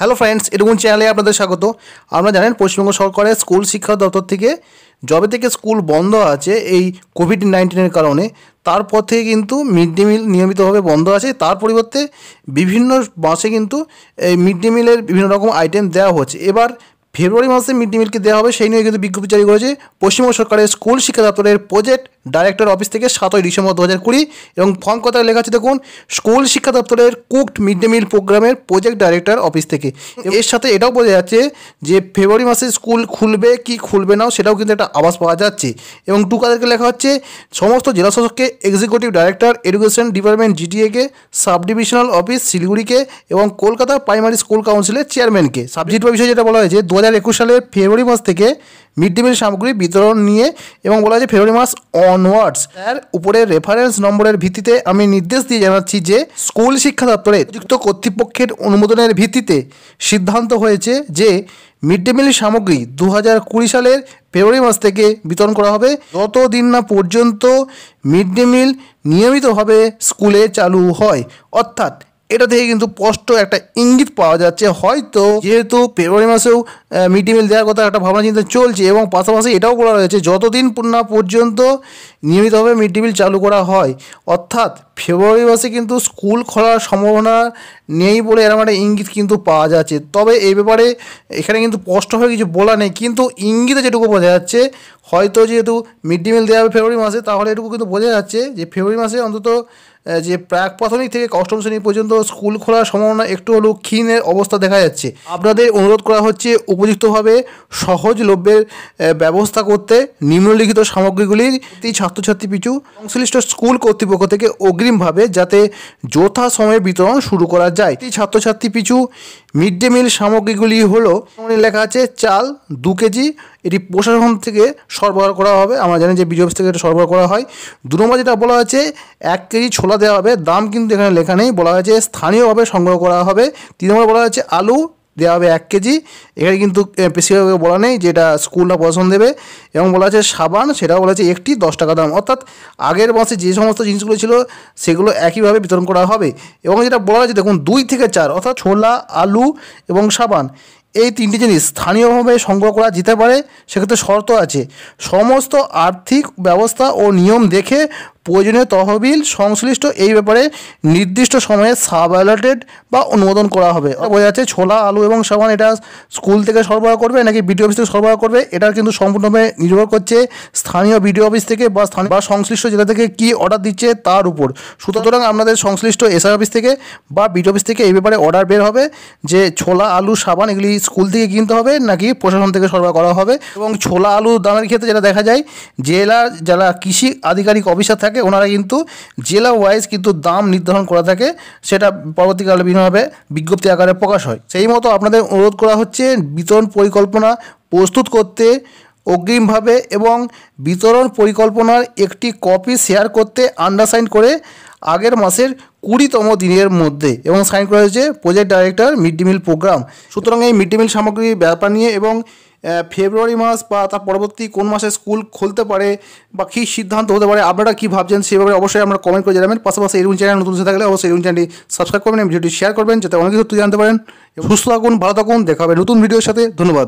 hello friends এরকম চ্যানেলে আপনাদের স্বাগত আমরা জানেন পশ্চিমবঙ্গ সরকারের স্কুল শিক্ষা দপ্তর থেকে যবে থেকে স্কুল বন্ধ আছে এই কোভিড নাইন্টিনের কারণে তারপর থেকে কিন্তু মিড ডে মিল নিয়মিতভাবে বন্ধ আছে তার পরিবর্তে বিভিন্ন মাসে কিন্তু এই মিড ডে মিলের বিভিন্ন রকম আইটেম দেওয়া হচ্ছে এবার ফেব্রুয়ারি মাসে মিড ডে মিলকে দেওয়া হবে সেই নিয়ে কিন্তু বিজ্ঞপ্তি জারি করেছে পশ্চিমবঙ্গ সরকারের স্কুল শিক্ষা দপ্তরের প্রজেক্ট ডাইরেক্টর অফিস থেকে সাতই ডিসেম্বর দু হাজার কুড়ি এবং ফর্ম কথায় লেখা আছে দেখুন স্কুল শিক্ষা দপ্তরের কুকড মিড ডে মিল প্রোগ্রামের প্রজেক্ট ডাইরেক্টর অফিস থেকে এর সাথে এটাও বোঝা যাচ্ছে যে ফেব্রুয়ারি মাসে স্কুল খুলবে কি খুলবে না সেটাও কিন্তু একটা আভাস পাওয়া যাচ্ছে এবং টু কাদেরকে লেখা হচ্ছে সমস্ত জেলাশাসককে এক্সিকিউটিভ ডাইরেক্টর এডুকেশন ডিপার্টমেন্ট জিটিএকে সাব ডিভিশনাল অফিস শিলিগুড়িকে এবং কলকাতা প্রাইমারি স্কুল কাউন্সিলের চেয়ারম্যানকে সাবজেক্ট বা বিষয়ে যেটা বলা হয়েছে দু দু সালের ফেব্রুয়ারি মাস থেকে মিড ডে মিল সামগ্রী বিতরণ নিয়ে এবং বলা হয়েছে ফেব্রুয়ারি মাস অনওয়ার্ডস তার উপরে রেফারেন্স নম্বরের ভিত্তিতে আমি নির্দেশ দিয়ে জানাচ্ছি যে স্কুল শিক্ষা দপ্তরে যুক্ত কর্তৃপক্ষের অনুমোদনের ভিত্তিতে সিদ্ধান্ত হয়েছে যে মিড ডে মিল সামগ্রী দু হাজার সালের ফেব্রুয়ারি মাস থেকে বিতরণ করা হবে যতদিন না পর্যন্ত মিড ডে মিল নিয়মিতভাবে স্কুলে চালু হয় অর্থাৎ এটা থেকে কিন্তু স্পষ্ট একটা ইঙ্গিত পাওয়া যাচ্ছে হয়তো যেহেতু ফেব্রুয়ারি মাসেও মিড ডে মিল দেওয়ার কথা একটা ভাবনা চিন্তা চলছে এবং পাশাপাশি এটাও বলা রয়েছে যতদিন না পর্যন্ত নিয়মিতভাবে মিড ডে মিল চালু করা হয় অর্থাৎ ফেব্রুয়ারি মাসে কিন্তু স্কুল খোলার সম্ভাবনা নেই বলে এরকম একটা ইঙ্গিত কিন্তু পাওয়া যাচ্ছে তবে এই ব্যাপারে এখানে কিন্তু স্পষ্টভাবে কিছু বলা নেই কিন্তু ইঙ্গিতে যেটুকু বোঝা যাচ্ছে হয়তো যেহেতু মিড ডে মিল দেওয়া হবে ফেব্রুয়ারি মাসে তাহলে এটুকু কিন্তু বোঝা যাচ্ছে যে ফেব্রুয়ারি মাসে অন্তত যে প্রাক প্রাথমিক থেকে অষ্টম শ্রেণী পর্যন্ত স্কুল খোলার সম্ভাবনা একটু হলেও ক্ষীণের অবস্থা দেখা যাচ্ছে আপনাদের অনুরোধ করা হচ্ছে উপযুক্তভাবে সহজলভ্যের ব্যবস্থা করতে নিম্নলিখিত সামগ্রীগুলির ছাত্রছাত্রী পিছু সংশ্লিষ্ট স্কুল কর্তৃপক্ষ থেকে অগ্রিম কৃত্রিমভাবে যাতে যথা সময়ে বিতরণ শুরু করা যায় ছাত্রছাত্রী পিছু মিড ডে মিল সামগ্রীগুলি হলো লেখা আছে চাল দু কেজি এটি প্রশাসন থেকে সরবরাহ করা হবে আমরা জানি যে বিজেপি থেকে এটা সরবরাহ করা হয় দু নম্বর যেটা বলা হয়েছে এক কেজি ছোলা দেওয়া হবে দাম কিন্তু এখানে লেখা নেই বলা হয়েছে স্থানীয়ভাবে সংগ্রহ করা হবে তিন নম্বর বলা হয়েছে আলু দেওয়া হবে এক কেজি এখানে কিন্তু স্পেসিফিকভাবে বলা নেই যে এটা স্কুল না প্রশাসন দেবে এবং বলা আছে সাবান সেটাও বলা আছে একটি দশ টাকা দাম অর্থাৎ আগের মাসে যে সমস্ত জিনিসগুলো ছিল সেগুলো একইভাবে বিতরণ করা হবে এবং যেটা বলা হয়েছে দেখুন দুই থেকে চার অর্থাৎ ছোলা আলু এবং সাবান এই তিনটি জিনিস স্থানীয়ভাবে সংগ্রহ করা যেতে পারে সেক্ষেত্রে শর্ত আছে সমস্ত আর্থিক ব্যবস্থা ও নিয়ম দেখে প্রয়োজনীয় তহবিল সংশ্লিষ্ট এই ব্যাপারে নির্দিষ্ট সময়ে সাব অ্যালার্টেড বা অনুমোদন করা হবে বোঝা যাচ্ছে ছোলা আলু এবং সাবান এটা স্কুল থেকে সরবরাহ করবে নাকি বিডিও অফিস থেকে সরবরাহ করবে এটা কিন্তু সম্পূর্ণভাবে নির্ভর করছে স্থানীয় বিডিও অফিস থেকে বা স্থানীয় বা সংশ্লিষ্ট জেলা থেকে কি অর্ডার দিচ্ছে তার উপর সুতরাং আপনাদের সংশ্লিষ্ট এসআই অফিস থেকে বা বিডিও অফিস থেকে এই ব্যাপারে অর্ডার বের হবে যে ছোলা আলু সাবান এগুলি স্কুল থেকে কিনতে হবে নাকি প্রশাসন থেকে সরবরাহ করা হবে এবং ছোলা আলু দামের ক্ষেত্রে যেটা দেখা যায় জেলার যারা কৃষি আধিকারিক অফিসার থাকে থাকে ওনারা কিন্তু জেলা ওয়াইজ কিন্তু দাম নির্ধারণ করা থাকে সেটা পরবর্তীকালে বিভিন্নভাবে বিজ্ঞপ্তি আকারে প্রকাশ হয় সেই মতো আপনাদের অনুরোধ করা হচ্ছে বিতরণ পরিকল্পনা প্রস্তুত করতে অগ্রিমভাবে এবং বিতরণ পরিকল্পনার একটি কপি শেয়ার করতে আন্ডারসাইন করে আগের মাসের কুড়িতম দিনের মধ্যে এবং সাইন করা হয়েছে project director mid day meal programme সুতরাং এই মিড ডে মিল সামগ্রীর ব্যাপার নিয়ে এবং ফেব্রুয়ারি মাস বা তার পরবর্তী কোন মাসে স্কুল খুলতে পারে বা কী সিদ্ধান্ত হতে পারে আপনারা কী ভাবছেন সেভাবে অবশ্যই আমরা কমেন্ট করে জানাবেন পাশাপাশি এরকম চ্যানেল নতুন থাকলে অবশ্যই এরকম চ্যানেলটি সাবস্ক্রাইব করবেন ভিডিওটি শেয়ার করবেন যাতে অনেক কিছু জানতে পারেন সুস্থ থাকুন ভালো থাকুন দেখাবেন নতুন ভিডিওর সাথে ধন্যবাদ